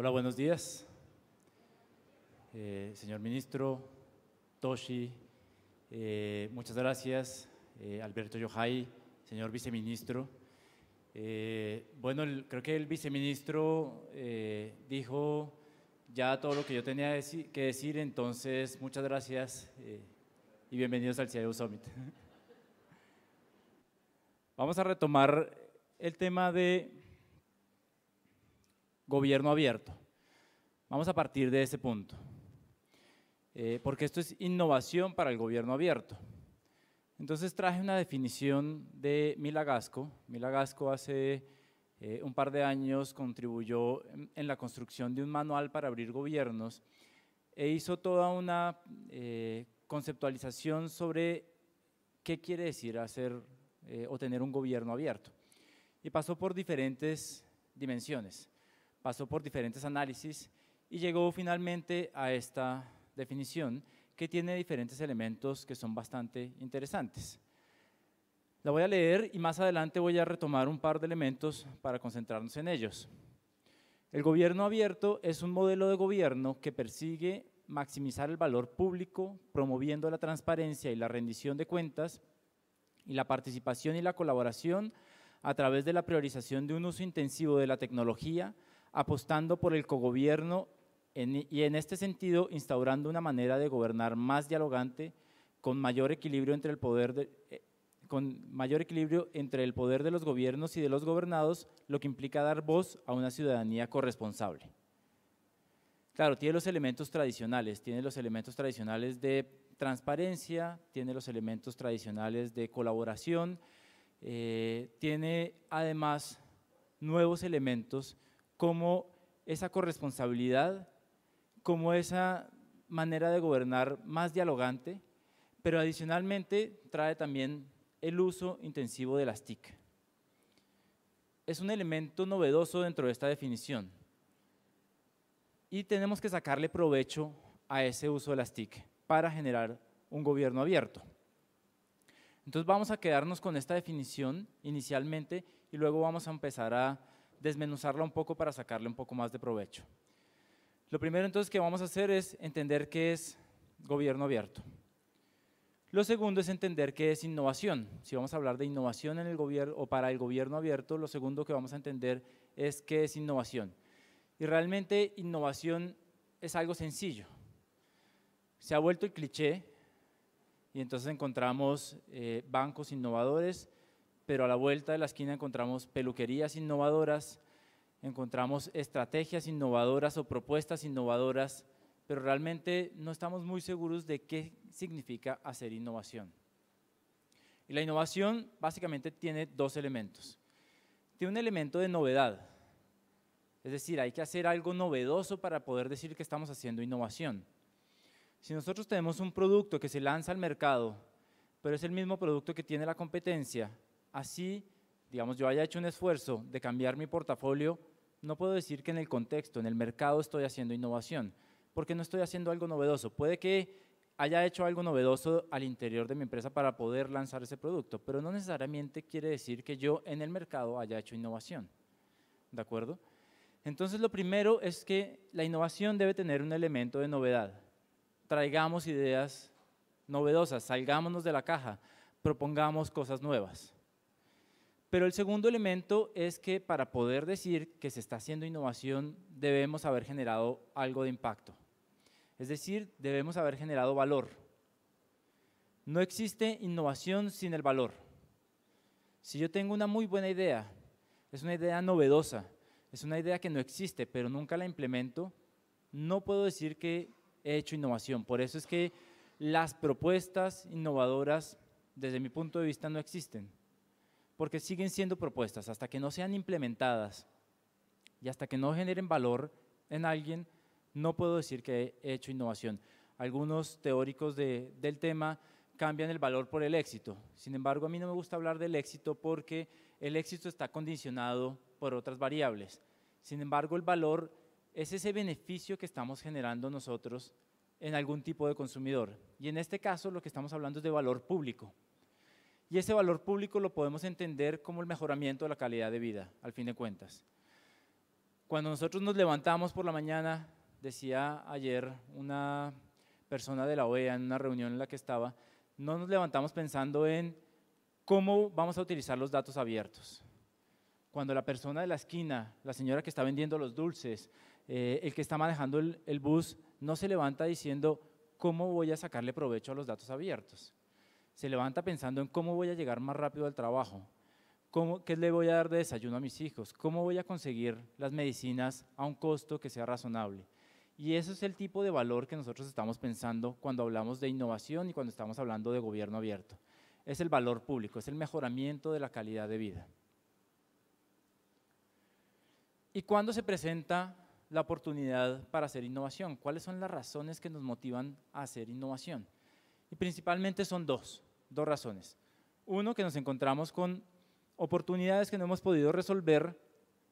Hola, buenos días. Eh, señor ministro, Toshi, eh, muchas gracias. Eh, Alberto Yojai, señor viceministro. bueno, creo que el viceministro dijo ya todo lo que yo tenía que decir, entonces muchas gracias y bienvenidos al CIO Summit. Vamos a retomar el tema de gobierno abierto. Vamos a partir de ese punto, eh, porque esto es innovación para el gobierno abierto. Entonces traje una definición de Milagasco. Milagasco hace eh, un par de años contribuyó en, la construcción de un manual para abrir gobiernos e hizo toda una eh, conceptualización sobre qué quiere decir hacer o tener un gobierno abierto. Y pasó por diferentes dimensiones pasó por diferentes análisis y llegó finalmente a esta definición que tiene diferentes elementos que son bastante interesantes. La voy a leer y más adelante voy a retomar un par de elementos para concentrarnos en ellos. El gobierno abierto es un modelo de gobierno que persigue maximizar el valor público, promoviendo la transparencia y la rendición de cuentas y la participación y la colaboración a través de la priorización de un uso intensivo de la tecnología, apostando por el cogobierno y en este sentido instaurando una manera de gobernar más dialogante, con mayor equilibrio entre el poder de, eh, con mayor equilibrio entre el poder de los gobiernos y de los gobernados, lo que implica dar voz a una ciudadanía corresponsable. Claro, tiene los elementos tradicionales, tiene los elementos tradicionales de transparencia, tiene los elementos tradicionales de colaboración, eh, tiene además nuevos elementos como esa corresponsabilidad, como esa manera de gobernar más dialogante, pero adicionalmente trae también el uso intensivo de las TIC. Es un elemento novedoso dentro de esta definición y tenemos que sacarle provecho a ese uso de las TIC para generar un gobierno abierto. Entonces vamos a quedarnos con esta definición inicialmente y luego vamos a empezar a desmenuzarla un poco para sacarle un poco más de provecho. Lo primero entonces que vamos a hacer es entender qué es gobierno abierto. Lo segundo es entender qué es innovación. Si vamos a hablar de innovación en el gobierno o para el gobierno abierto, lo segundo que vamos a entender es qué es innovación. Y realmente innovación es algo sencillo. Se ha vuelto el cliché y entonces encontramos eh, bancos innovadores, pero a la vuelta de la esquina encontramos peluquerías innovadoras, encontramos estrategias innovadoras o propuestas innovadoras, pero realmente no estamos muy seguros de qué significa hacer innovación. Y la innovación básicamente tiene dos elementos. Tiene un elemento de novedad, es decir, hay que hacer algo novedoso para poder decir que estamos haciendo innovación. Si nosotros tenemos un producto que se lanza al mercado, pero es el mismo producto que tiene la competencia, así, digamos, yo haya hecho un esfuerzo de cambiar mi portafolio, no puedo decir que en el contexto, en el mercado estoy haciendo innovación, porque no estoy haciendo algo novedoso. Puede que haya hecho algo novedoso al interior de mi empresa para poder lanzar ese producto, pero no necesariamente quiere decir que yo en el mercado haya hecho innovación. ¿De acuerdo? Entonces lo primero es que la innovación debe tener un elemento de novedad. Traigamos ideas novedosas, salgámonos de la caja, propongamos cosas nuevas. Pero el segundo elemento es que para poder decir que se está haciendo innovación debemos haber generado algo de impacto. Es decir, debemos haber generado valor. No existe innovación sin el valor. Si yo tengo una muy buena idea, es una idea novedosa, es una idea que no existe, pero nunca la implemento, no puedo decir que he hecho innovación. Por eso es que las propuestas innovadoras, desde mi punto de vista, no existen porque siguen siendo propuestas. Hasta que no sean implementadas y hasta que no generen valor en alguien, no puedo decir que he hecho innovación. Algunos teóricos del tema cambian el valor por el éxito. Sin embargo, a mí no me gusta hablar del éxito porque el éxito está condicionado por otras variables. Sin embargo, el valor es ese beneficio que estamos generando nosotros en algún tipo de consumidor. Y en este caso lo que estamos hablando es de valor público. Y ese valor público lo podemos entender como el mejoramiento de la calidad de vida, al fin de cuentas. Cuando nosotros nos levantamos por la mañana, decía ayer una persona de la OEA en una reunión en la que estaba, no nos levantamos pensando en cómo vamos a utilizar los datos abiertos. Cuando la persona de la esquina, la señora que está vendiendo los dulces, eh, el que está manejando el bus, no se levanta diciendo cómo voy a sacarle provecho a los datos abiertos se levanta pensando en cómo voy a llegar más rápido al trabajo, cómo, qué le voy a dar de desayuno a mis hijos, cómo voy a conseguir las medicinas a un costo que sea razonable. Y ese es el tipo de valor que nosotros estamos pensando cuando hablamos de innovación y cuando estamos hablando de gobierno abierto. Es el valor público, es el mejoramiento de la calidad de vida. ¿Y cuándo se presenta la oportunidad para hacer innovación? ¿Cuáles son las razones que nos motivan a hacer innovación? Y principalmente son dos dos razones. Uno, que nos encontramos con oportunidades que no hemos podido resolver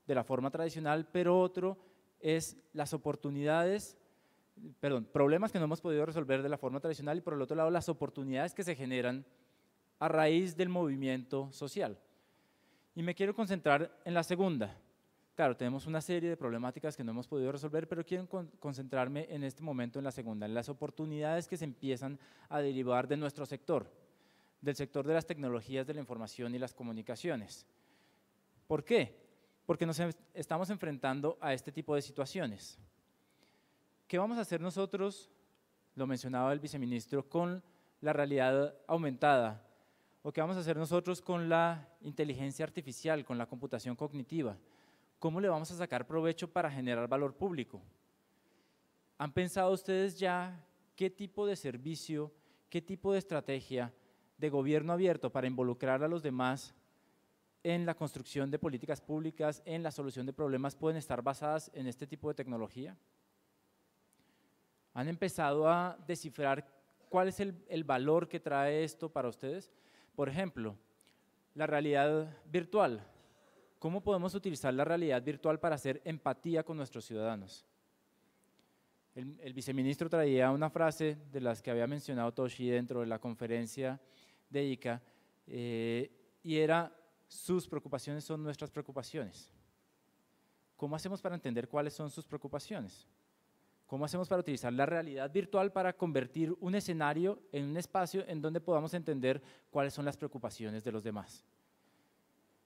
de la forma tradicional, pero otro es las oportunidades, perdón, problemas que no hemos podido resolver de la forma tradicional y por el otro lado las oportunidades que se generan a raíz del movimiento social. Y me quiero concentrar en la segunda. Claro, tenemos una serie de problemáticas que no hemos podido resolver, pero quiero concentrarme en este momento en la segunda, en las oportunidades que se empiezan a derivar de nuestro sector del sector de las tecnologías de la información y las comunicaciones. ¿Por qué? Porque nos estamos enfrentando a este tipo de situaciones. ¿Qué vamos a hacer nosotros, lo mencionaba el viceministro, con la realidad aumentada? ¿O qué vamos a hacer nosotros con la inteligencia artificial, con la computación cognitiva? ¿Cómo le vamos a sacar provecho para generar valor público? ¿Han pensado ustedes ya qué tipo de servicio, qué tipo de estrategia de gobierno abierto para involucrar a los demás en la construcción de políticas públicas, en la solución de problemas, pueden estar basadas en este tipo de tecnología? ¿Han empezado a descifrar cuál es el, valor que trae esto para ustedes? Por ejemplo, la realidad virtual. ¿Cómo podemos utilizar la realidad virtual para hacer empatía con nuestros ciudadanos? El, el, viceministro traía una frase de las que había mencionado Toshi dentro de la conferencia de ICA, eh, y era sus preocupaciones son nuestras preocupaciones. ¿Cómo hacemos para entender cuáles son sus preocupaciones? ¿Cómo hacemos para utilizar la realidad virtual para convertir un escenario en un espacio en donde podamos entender cuáles son las preocupaciones de los demás?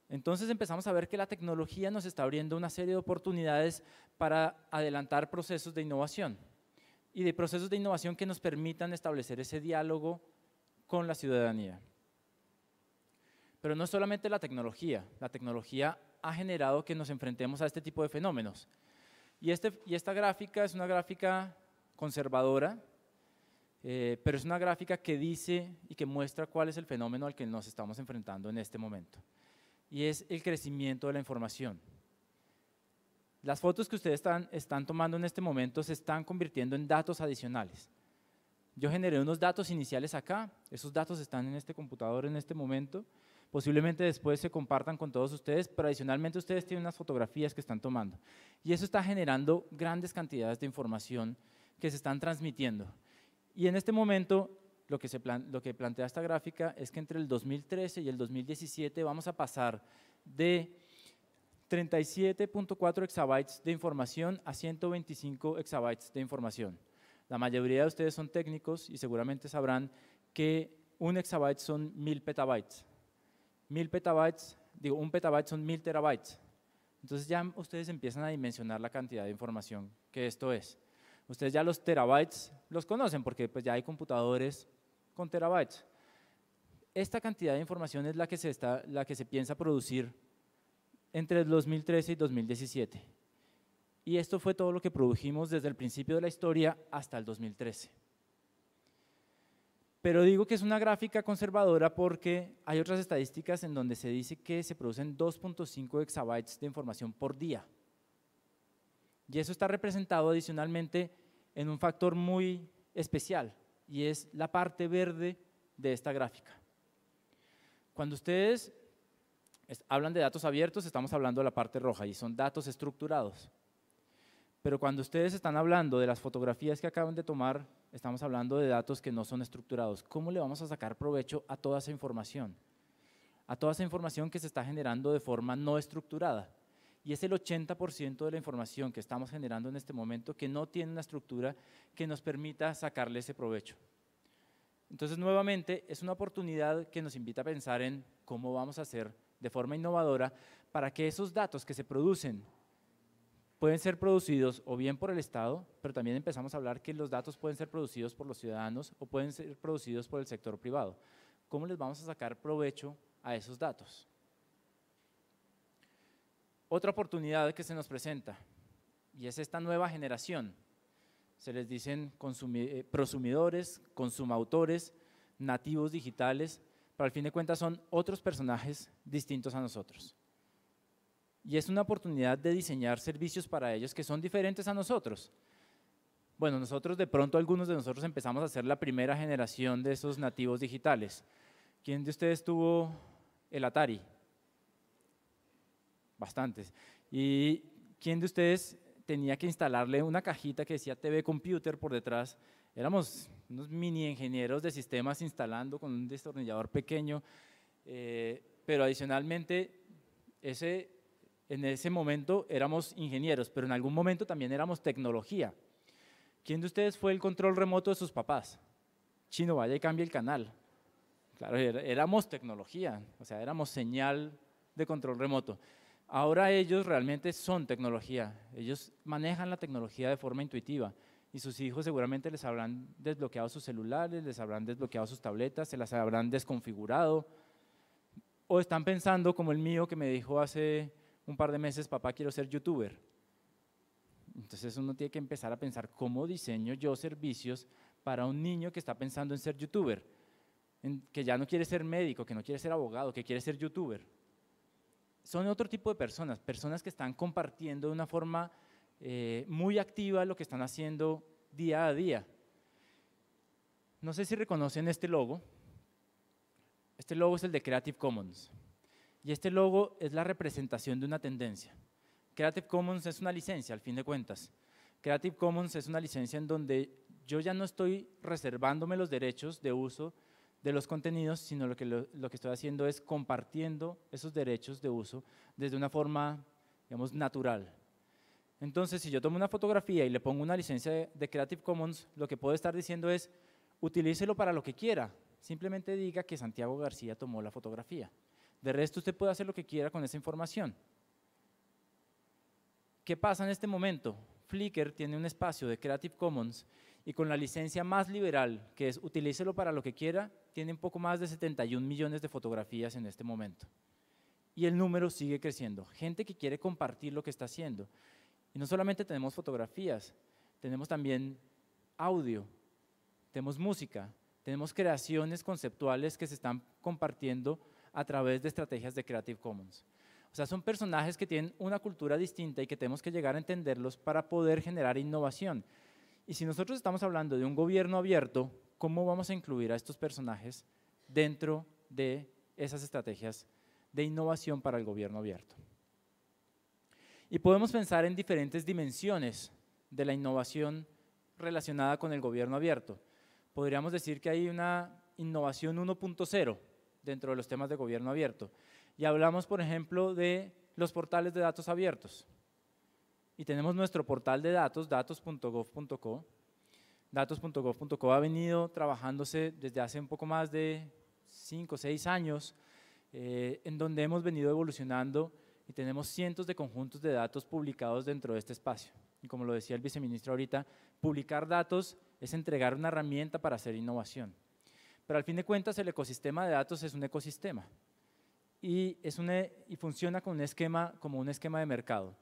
Entonces empezamos a ver que la tecnología nos está abriendo una serie de oportunidades para adelantar procesos de innovación y de procesos de innovación que nos permitan establecer ese diálogo con la ciudadanía. Pero no es solamente la tecnología, la tecnología ha generado que nos enfrentemos a este tipo de fenómenos. Y, este, y esta gráfica es una gráfica conservadora, eh, pero es una gráfica que dice y que muestra cuál es el fenómeno al que nos estamos enfrentando en este momento. Y es el crecimiento de la información. Las fotos que ustedes están tomando en este momento se están convirtiendo en datos adicionales. Yo generé unos datos iniciales acá, esos datos están en este computador en este momento, posiblemente después se compartan con todos ustedes, pero ustedes tienen unas fotografías que están tomando. Y eso está generando grandes cantidades de información que se están transmitiendo. Y en este momento lo que, se lo que plantea esta gráfica es que entre el 2013 y el 2017 vamos a pasar de 37.4 exabytes de información a 125 exabytes de información. La mayoría de ustedes son técnicos y seguramente sabrán que un exabyte son mil petabytes. Mil petabytes, digo, un petabyte son mil terabytes. Entonces ya ustedes empiezan a dimensionar la cantidad de información que esto es. Ustedes ya los terabytes los conocen porque pues ya hay computadores con terabytes. Esta cantidad de información es la que se, está, la que se piensa producir entre 2013 y 2017. Y esto fue todo lo que produjimos desde el principio de la historia hasta el 2013. Pero digo que es una gráfica conservadora porque hay otras estadísticas en donde se dice que se producen 2.5 exabytes de información por día. Y eso está representado adicionalmente en un factor muy especial y es la parte verde de esta gráfica. Cuando ustedes hablan de datos abiertos, estamos hablando de la parte roja y son datos estructurados. Pero cuando ustedes están hablando de las fotografías que acaban de tomar, estamos hablando de datos que no son estructurados. ¿Cómo le vamos a sacar provecho a toda esa información? A toda esa información que se está generando de forma no estructurada. Y es el 80% de la información que estamos generando en este momento que no tiene una estructura que nos permita sacarle ese provecho. Entonces, nuevamente, es una oportunidad que nos invita a pensar en cómo vamos a hacer de forma innovadora para que esos datos que se producen pueden ser producidos o bien por el Estado, pero también empezamos a hablar que los datos pueden ser producidos por los ciudadanos o pueden ser producidos por el sector privado. ¿Cómo les vamos a sacar provecho a esos datos? Otra oportunidad que se nos presenta, y es esta nueva generación. Se les dicen eh, prosumidores, consumautores, nativos digitales, pero al fin de cuentas son otros personajes distintos a nosotros y es una oportunidad de diseñar servicios para ellos que son diferentes a nosotros. Bueno, nosotros de pronto algunos de nosotros empezamos a hacer la primera generación de esos nativos digitales. ¿Quién de ustedes tuvo el Atari? Bastantes. ¿Y quién de ustedes tenía que instalarle una cajita que decía TV Computer por detrás? Éramos unos mini ingenieros de sistemas instalando con un destornillador pequeño, eh, pero adicionalmente ese en ese momento éramos ingenieros, pero en algún momento también éramos tecnología. ¿Quién de ustedes fue el control remoto de sus papás? Chino, vaya y cambie el canal. Claro, éramos tecnología, o sea, éramos señal de control remoto. Ahora ellos realmente son tecnología, ellos manejan la tecnología de forma intuitiva y sus hijos seguramente les habrán desbloqueado sus celulares, les habrán desbloqueado sus tabletas, se las habrán desconfigurado o están pensando como el mío que me dijo hace un par de meses, papá, quiero ser youtuber. Entonces uno tiene que empezar a pensar cómo diseño yo servicios para un niño que está pensando en ser youtuber, en, que ya no quiere ser médico, que no quiere ser abogado, que quiere ser youtuber. Son otro tipo de personas, personas que están compartiendo de una forma eh, muy activa lo que están haciendo día a día. No sé si reconocen este logo. Este logo es el de Creative Commons. Y este logo es la representación de una tendencia. Creative Commons es una licencia, al fin de cuentas. Creative Commons es una licencia en donde yo ya no estoy reservándome los derechos de uso de los contenidos, sino lo que, lo, que estoy haciendo es compartiendo esos derechos de uso desde una forma, digamos, natural. Entonces, si yo tomo una fotografía y le pongo una licencia de Creative Commons, lo que puedo estar diciendo es, utilícelo para lo que quiera. Simplemente diga que Santiago García tomó la fotografía. De resto, usted puede hacer lo que quiera con esa información. ¿Qué pasa en este momento? Flickr tiene un espacio de Creative Commons y con la licencia más liberal, que es utilícelo para lo que quiera, tiene un poco más de 71 millones de fotografías en este momento. Y el número sigue creciendo. Gente que quiere compartir lo que está haciendo. Y no solamente tenemos fotografías, tenemos también audio, tenemos música, tenemos creaciones conceptuales que se están compartiendo a través de estrategias de Creative Commons. O sea, son personajes que tienen una cultura distinta y que tenemos que llegar a entenderlos para poder generar innovación. Y si nosotros estamos hablando de un gobierno abierto, ¿cómo vamos a incluir a estos personajes dentro de esas estrategias de innovación para el gobierno abierto? Y podemos pensar en diferentes dimensiones de la innovación relacionada con el gobierno abierto. Podríamos decir que hay una innovación 1.0 dentro de los temas de gobierno abierto. Y hablamos, por ejemplo, de los portales de datos abiertos. Y tenemos nuestro portal de datos, datos.gov.co. Datos.gov.co ha venido trabajándose desde hace un poco más de 5 o 6 años, eh, en donde hemos venido evolucionando y tenemos cientos de conjuntos de datos publicados dentro de este espacio. Y como lo decía el viceministro ahorita, publicar datos es entregar una herramienta para hacer innovación. Pero al fin de cuentas el ecosistema de datos es un ecosistema y, es una, e, y funciona con un esquema, como un esquema de mercado.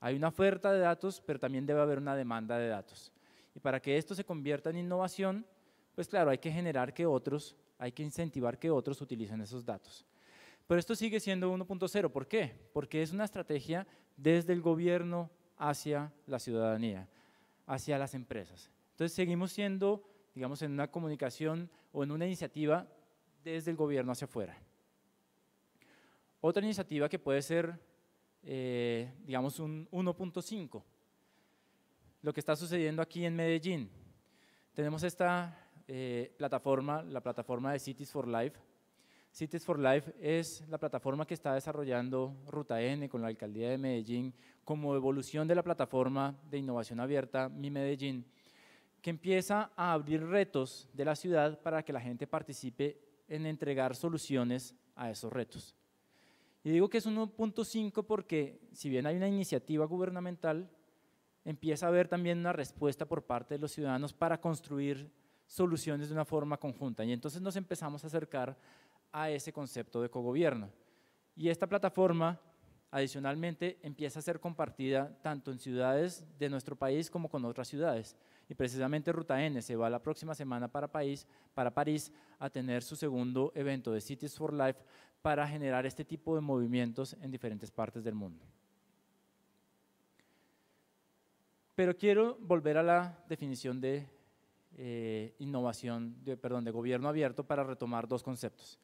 Hay una oferta de datos, pero también debe haber una demanda de datos. Y para que esto se convierta en innovación, pues claro, hay que generar que otros, hay que incentivar que otros utilicen esos datos. Pero esto sigue siendo 1.0. ¿Por qué? Porque es una estrategia desde el gobierno hacia la ciudadanía, hacia las empresas. Entonces seguimos siendo, digamos, en una comunicación o en una iniciativa desde el gobierno hacia afuera. Otra iniciativa que puede ser, eh, digamos, un 1.5, lo que está sucediendo aquí en Medellín. Tenemos esta eh, plataforma, la plataforma de Cities for Life. Cities for Life es la plataforma que está desarrollando Ruta N con la Alcaldía de Medellín como evolución de la plataforma de innovación abierta Mi Medellín que empieza a abrir retos de la ciudad para que la gente participe en entregar soluciones a esos retos. Y digo que es un 1.5 porque si bien hay una iniciativa gubernamental, empieza a haber también una respuesta por parte de los ciudadanos para construir soluciones de una forma conjunta. Y entonces nos empezamos a acercar a ese concepto de cogobierno. Y esta plataforma, adicionalmente, empieza a ser compartida tanto en ciudades de nuestro país como con otras ciudades y precisamente Ruta N se va la próxima semana para, país, para París a tener su segundo evento de Cities for Life para generar este tipo de movimientos en diferentes partes del mundo. Pero quiero volver a la definición de eh, innovación, de, perdón, de gobierno abierto para retomar dos conceptos.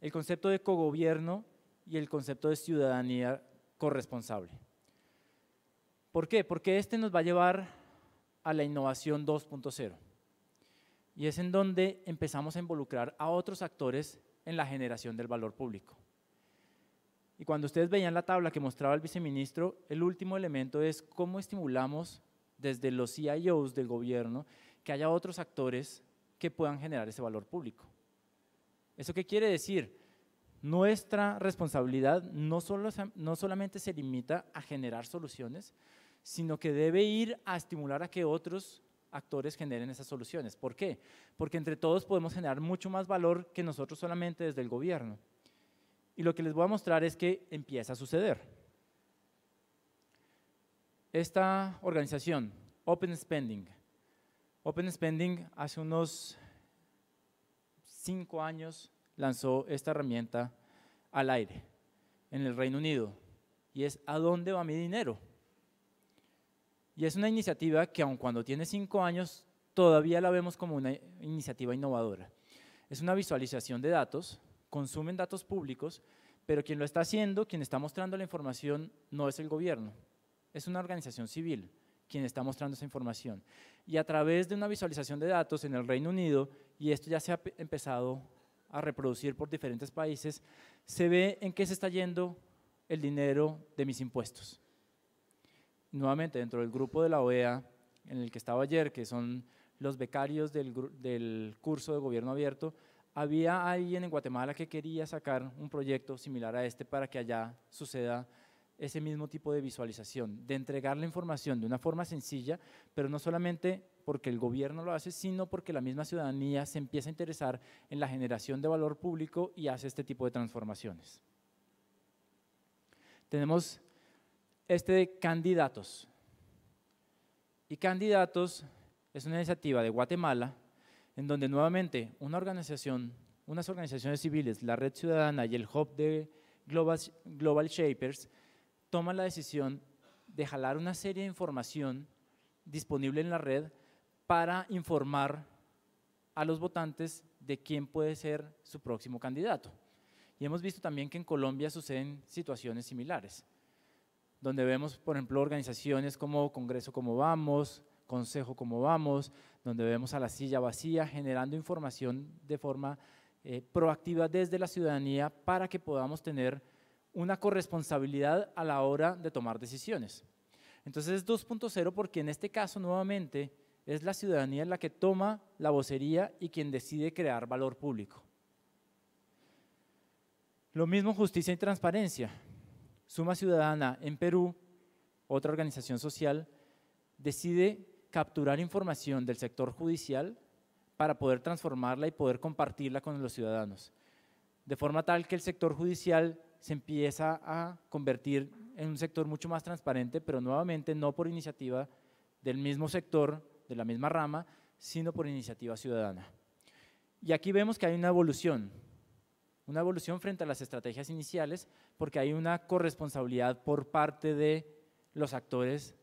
El concepto de cogobierno y el concepto de ciudadanía corresponsable. ¿Por qué? Porque este nos va a llevar a la innovación 2.0. Y es en donde empezamos a involucrar a otros actores en la generación del valor público. Y cuando ustedes veían la tabla que mostraba el viceministro, el último elemento es cómo estimulamos desde los CIOs del gobierno que haya otros actores que puedan generar ese valor público. ¿Eso qué quiere decir? Nuestra responsabilidad no, solo, no solamente se limita a generar soluciones, sino que debe ir a estimular a que otros actores generen esas soluciones. ¿Por qué? Porque entre todos podemos generar mucho más valor que nosotros solamente desde el gobierno. Y lo que les voy a mostrar es que empieza a suceder. Esta organización, Open Spending, Open Spending hace unos cinco años lanzó esta herramienta al aire en el Reino Unido y es ¿a dónde va mi dinero? Y es una iniciativa que aun cuando tiene cinco años, todavía la vemos como una iniciativa innovadora. Es una visualización de datos, consumen datos públicos, pero quien lo está haciendo, quien está mostrando la información, no es el gobierno, es una organización civil quien está mostrando esa información. Y a través de una visualización de datos en el Reino Unido, y esto ya se ha empezado a reproducir por diferentes países, se ve en qué se está yendo el dinero de mis impuestos nuevamente dentro del grupo de la OEA, en el que estaba ayer, que son los becarios del, curso de gobierno abierto, había alguien en Guatemala que quería sacar un proyecto similar a este para que allá suceda ese mismo tipo de visualización, de entregar la información de una forma sencilla, pero no solamente porque el gobierno lo hace, sino porque la misma ciudadanía se empieza a interesar en la generación de valor público y hace este tipo de transformaciones. Tenemos este de candidatos. Y candidatos es una iniciativa de Guatemala en donde nuevamente una organización, unas organizaciones civiles, la Red Ciudadana y el Hub de Global, Shapers, toman la decisión de jalar una serie de información disponible en la red para informar a los votantes de quién puede ser su próximo candidato. Y hemos visto también que en Colombia suceden situaciones similares donde vemos, por ejemplo, organizaciones como Congreso como Vamos, Consejo como Vamos, donde vemos a la silla vacía generando información de forma eh, proactiva desde la ciudadanía para que podamos tener una corresponsabilidad a la hora de tomar decisiones. Entonces es 2.0 porque en este caso nuevamente es la ciudadanía la que toma la vocería y quien decide crear valor público. Lo mismo justicia y transparencia. Suma Ciudadana en Perú, otra organización social, decide capturar información del sector judicial para poder transformarla y poder compartirla con los ciudadanos. De forma tal que el sector judicial se empieza a convertir en un sector mucho más transparente, pero nuevamente no por iniciativa del mismo sector, de la misma rama, sino por iniciativa ciudadana. Y aquí vemos que hay una evolución una evolución frente a las estrategias iniciales porque hay una corresponsabilidad por parte de los actores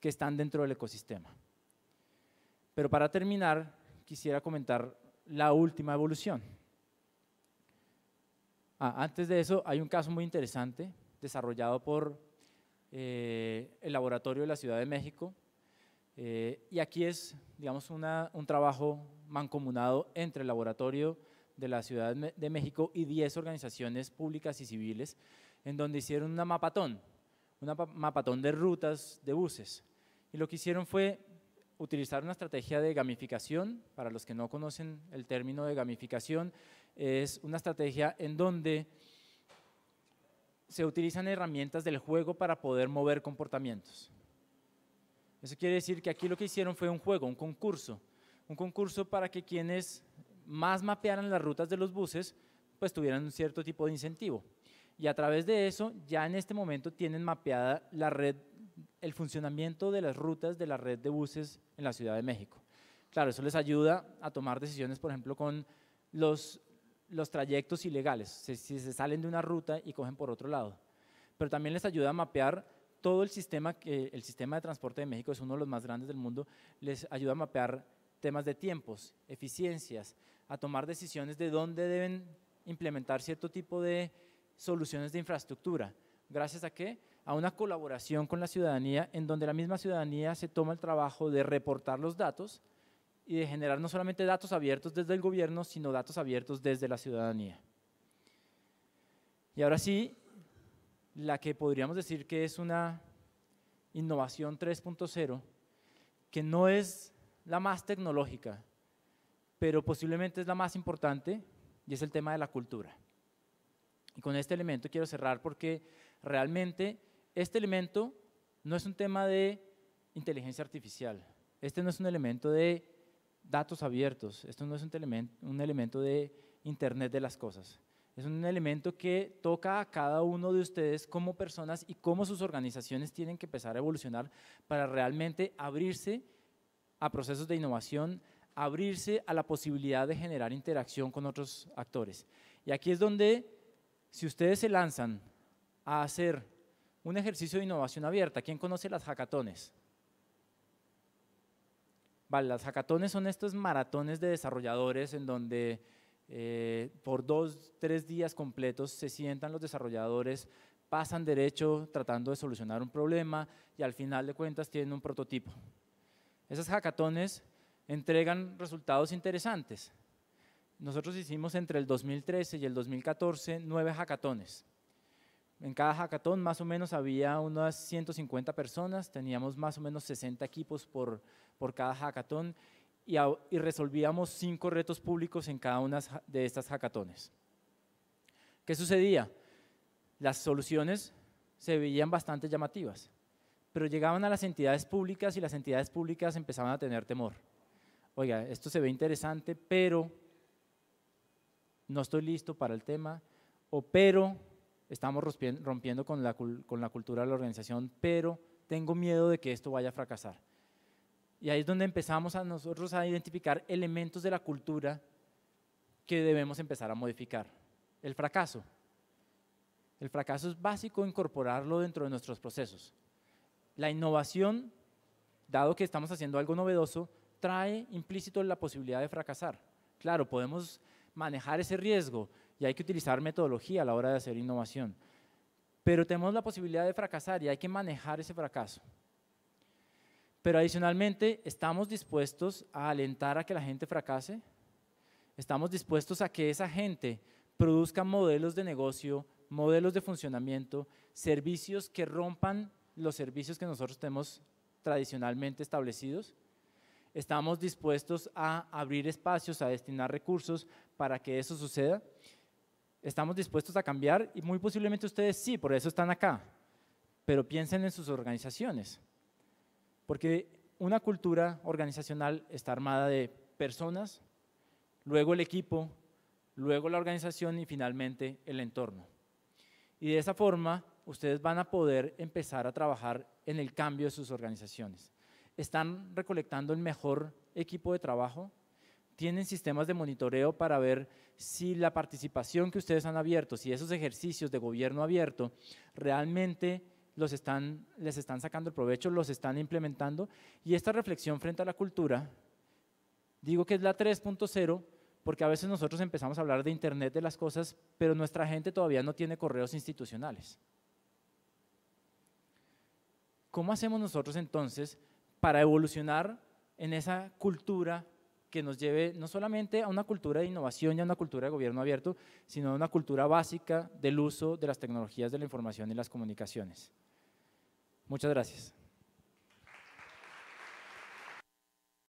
que están dentro del ecosistema. Pero para terminar, quisiera comentar la última evolución. Ah, antes de eso, hay un caso muy interesante desarrollado por eh, el laboratorio de la Ciudad de México. Eh, y aquí es, digamos, un trabajo mancomunado entre el laboratorio de la Ciudad de México y 10 organizaciones públicas y civiles, en donde hicieron una mapatón, una mapatón de rutas de buses. Y lo que hicieron fue utilizar una estrategia de gamificación, para los que no conocen el término de gamificación, es una estrategia en donde se utilizan herramientas del juego para poder mover comportamientos. Eso quiere decir que aquí lo que hicieron fue un juego, un concurso, un concurso para que quienes más mapearan las rutas de los buses, pues tuvieran un cierto tipo de incentivo. Y a través de eso, ya en este momento tienen mapeada la red, el funcionamiento de las rutas de la red de buses en la Ciudad de México. Claro, eso les ayuda a tomar decisiones, por ejemplo, con los, los trayectos ilegales, si, se salen de una ruta y cogen por otro lado. Pero también les ayuda a mapear todo el sistema, que el sistema de transporte de México es uno de los más grandes del mundo, les ayuda a mapear temas de tiempos, eficiencias, a tomar decisiones de dónde deben implementar cierto tipo de soluciones de infraestructura. ¿Gracias a qué? A una colaboración con la ciudadanía en donde la misma ciudadanía se toma el trabajo de reportar los datos y de generar no solamente datos abiertos desde el gobierno, sino datos abiertos desde la ciudadanía. Y ahora sí, la que podríamos decir que es una innovación 3.0, que no es la más tecnológica, pero posiblemente es la más importante y es el tema de la cultura. Y con este elemento quiero cerrar porque realmente este elemento no es un tema de inteligencia artificial, este no es un elemento de datos abiertos, esto no es un, elemento, un elemento de Internet de las Cosas. Es un elemento que toca a cada uno de ustedes como personas y cómo sus organizaciones tienen que empezar a evolucionar para realmente abrirse a procesos de innovación, abrirse a la posibilidad de generar interacción con otros actores. Y aquí es donde, si ustedes se lanzan a hacer un ejercicio de innovación abierta, ¿quién conoce las hackatones? Vale, las hackatones son estos maratones de desarrolladores en donde eh, por dos, tres días completos se sientan los desarrolladores, pasan derecho tratando de solucionar un problema y al final de cuentas tienen un prototipo. Esas hackatones entregan resultados interesantes. Nosotros hicimos entre el 2013 y el 2014 nueve hackatones. En cada hackatón más o menos había unas 150 personas, teníamos más o menos 60 equipos por, por cada hackatón y, y resolvíamos cinco retos públicos en cada una de estas hackatones. ¿Qué sucedía? Las soluciones se veían bastante llamativas, pero llegaban a las entidades públicas y las entidades públicas empezaban a tener temor oiga, esto se ve interesante, pero no estoy listo para el tema, o pero estamos rompiendo con la, con la cultura de la organización, pero tengo miedo de que esto vaya a fracasar. Y ahí es donde empezamos a nosotros a identificar elementos de la cultura que debemos empezar a modificar. El fracaso. El fracaso es básico incorporarlo dentro de nuestros procesos. La innovación, dado que estamos haciendo algo novedoso, trae implícito la posibilidad de fracasar. Claro, podemos manejar ese riesgo y hay que utilizar metodología a la hora de hacer innovación, pero tenemos la posibilidad de fracasar y hay que manejar ese fracaso. Pero adicionalmente, ¿estamos dispuestos a alentar a que la gente fracase? ¿Estamos dispuestos a que esa gente produzca modelos de negocio, modelos de funcionamiento, servicios que rompan los servicios que nosotros tenemos tradicionalmente establecidos? ¿Estamos dispuestos a abrir espacios, a destinar recursos para que eso suceda? ¿Estamos dispuestos a cambiar? Y muy posiblemente ustedes sí, por eso están acá. Pero piensen en sus organizaciones. Porque una cultura organizacional está armada de personas, luego el equipo, luego la organización y finalmente el entorno. Y de esa forma ustedes van a poder empezar a trabajar en el cambio de sus organizaciones están recolectando el mejor equipo de trabajo, tienen sistemas de monitoreo para ver si la participación que ustedes han abierto, si esos ejercicios de gobierno abierto realmente los están, les están sacando el provecho, los están implementando. Y esta reflexión frente a la cultura, digo que es la 3.0, porque a veces nosotros empezamos a hablar de Internet de las cosas, pero nuestra gente todavía no tiene correos institucionales. ¿Cómo hacemos nosotros entonces para evolucionar en esa cultura que nos lleve no solamente a una cultura de innovación y a una cultura de gobierno abierto, sino a una cultura básica del uso de las tecnologías de la información y las comunicaciones. Muchas gracias.